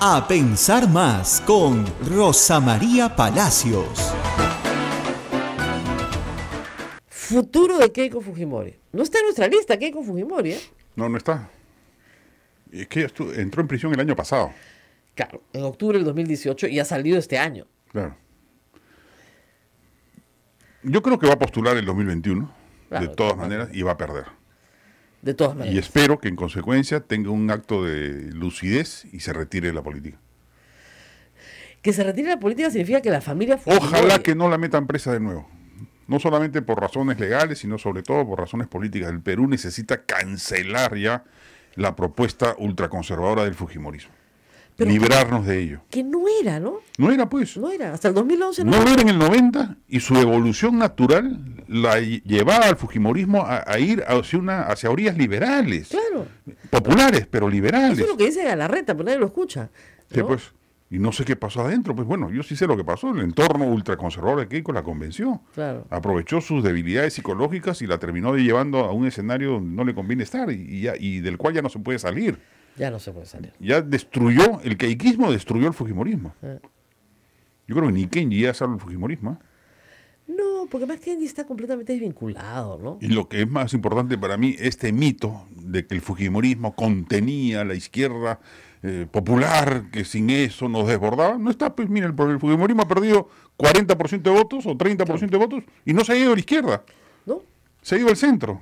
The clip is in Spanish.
A Pensar Más con Rosa María Palacios. Futuro de Keiko Fujimori. No está en nuestra lista Keiko Fujimori. ¿eh? No, no está. Es que entró en prisión el año pasado. Claro, en octubre del 2018 y ha salido este año. Claro. Yo creo que va a postular el 2021, de todas maneras, y va a perder. De todas maneras. Y espero que en consecuencia tenga un acto de lucidez y se retire de la política. Que se retire de la política significa que la familia... Ojalá que no la metan presa de nuevo. No solamente por razones legales, sino sobre todo por razones políticas. El Perú necesita cancelar ya la propuesta ultraconservadora del Fujimorismo. librarnos de ello. Que no era, ¿no? No era, pues. No era, hasta el 2011 no, no era. en el 90 y su evolución natural la llevaba al fujimorismo a, ir hacia, una, hacia orillas liberales. Populares, pero liberales. Eso es lo que dice Galarreta, pero pues nadie lo escucha. Pues, y no sé qué pasó adentro. Pues bueno, yo sí sé lo que pasó. El entorno ultraconservador de Keiko la convención. Aprovechó sus debilidades psicológicas y la terminó llevando a un escenario donde no le conviene estar y, del cual ya no se puede salir. Ya no se puede salir. Ya destruyó, el keikismo destruyó el fujimorismo. Eh. Yo creo que ni Kenji ya sabe el fujimorismo. ¿eh? porque que Kennedy está completamente desvinculado, ¿no? Y lo que es más importante para mí, este mito de que el fujimorismo contenía la izquierda eh, popular, que sin eso nos desbordaba, no está, pues mira, el, el fujimorismo ha perdido 40% de votos o 30% de votos y no se ha ido a la izquierda. ¿No? Se ha ido al centro.